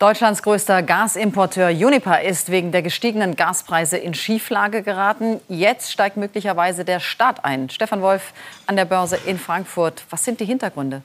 Deutschlands größter Gasimporteur Uniper ist wegen der gestiegenen Gaspreise in Schieflage geraten. Jetzt steigt möglicherweise der Staat ein. Stefan Wolf an der Börse in Frankfurt. Was sind die Hintergründe?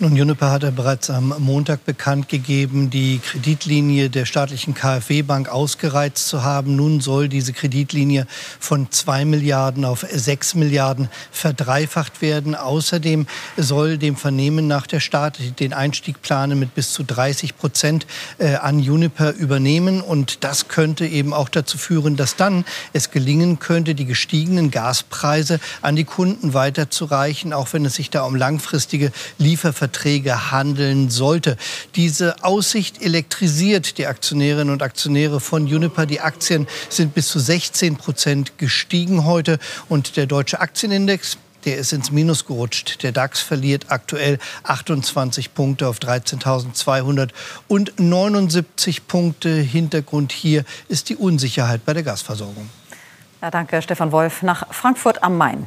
Nun, Juniper hat ja bereits am Montag bekannt gegeben, die Kreditlinie der staatlichen KfW-Bank ausgereizt zu haben. Nun soll diese Kreditlinie von 2 Milliarden auf 6 Milliarden verdreifacht werden. Außerdem soll dem Vernehmen nach der Staat den Einstieg planen mit bis zu 30 Prozent äh, an Juniper übernehmen. Und das könnte eben auch dazu führen, dass dann es gelingen könnte, die gestiegenen Gaspreise an die Kunden weiterzureichen, auch wenn es sich da um langfristige Lieferverträge Verträge handeln sollte. Diese Aussicht elektrisiert die Aktionärinnen und Aktionäre von Uniper. Die Aktien sind bis zu 16 Prozent gestiegen heute und der deutsche Aktienindex der ist ins Minus gerutscht. Der DAX verliert aktuell 28 Punkte auf 13.279 Punkte. Hintergrund hier ist die Unsicherheit bei der Gasversorgung. Ja, danke, Stefan Wolf. Nach Frankfurt am Main.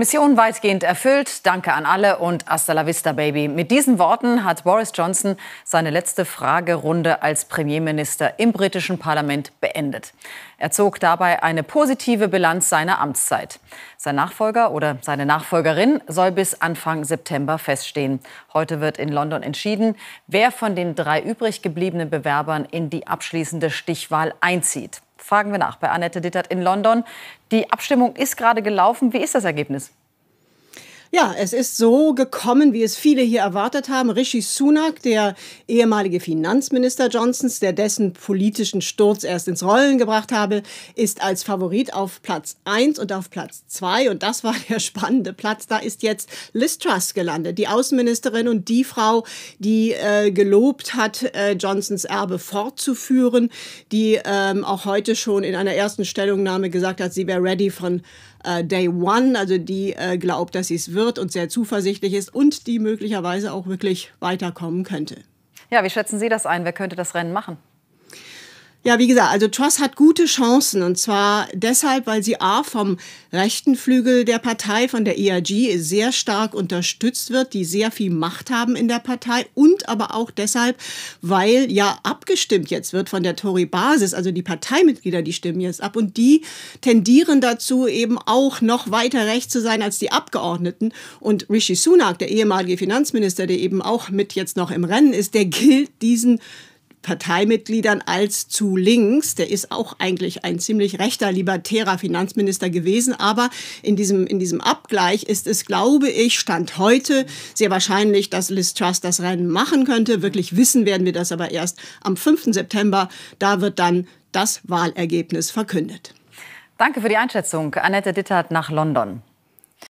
Mission weitgehend erfüllt. Danke an alle und hasta la vista, Baby. Mit diesen Worten hat Boris Johnson seine letzte Fragerunde als Premierminister im britischen Parlament beendet. Er zog dabei eine positive Bilanz seiner Amtszeit. Sein Nachfolger oder seine Nachfolgerin soll bis Anfang September feststehen. Heute wird in London entschieden, wer von den drei übrig gebliebenen Bewerbern in die abschließende Stichwahl einzieht. Fragen wir nach bei Annette Dittert in London. Die Abstimmung ist gerade gelaufen. Wie ist das Ergebnis? Ja, es ist so gekommen, wie es viele hier erwartet haben. Rishi Sunak, der ehemalige Finanzminister Johnsons, der dessen politischen Sturz erst ins Rollen gebracht habe, ist als Favorit auf Platz 1 und auf Platz 2. Und das war der spannende Platz. Da ist jetzt Liz Truss gelandet, die Außenministerin und die Frau, die äh, gelobt hat, äh, Johnsons Erbe fortzuführen, die ähm, auch heute schon in einer ersten Stellungnahme gesagt hat, sie wäre ready von äh, Day One, also die äh, glaubt, dass sie es wird und sehr zuversichtlich ist und die möglicherweise auch wirklich weiterkommen könnte. Ja, wie schätzen Sie das ein? Wer könnte das Rennen machen? Ja, wie gesagt, also Truss hat gute Chancen und zwar deshalb, weil sie A vom rechten Flügel der Partei, von der ERG, sehr stark unterstützt wird, die sehr viel Macht haben in der Partei und aber auch deshalb, weil ja abgestimmt jetzt wird von der Tory-Basis, also die Parteimitglieder, die stimmen jetzt ab und die tendieren dazu eben auch noch weiter rechts zu sein als die Abgeordneten und Rishi Sunak, der ehemalige Finanzminister, der eben auch mit jetzt noch im Rennen ist, der gilt diesen Parteimitgliedern als zu links. Der ist auch eigentlich ein ziemlich rechter, libertärer Finanzminister gewesen. Aber in diesem, in diesem Abgleich ist es, glaube ich, Stand heute sehr wahrscheinlich, dass Liz Truss das Rennen machen könnte. Wirklich wissen werden wir das aber erst am 5. September. Da wird dann das Wahlergebnis verkündet. Danke für die Einschätzung. Annette Dittert nach London.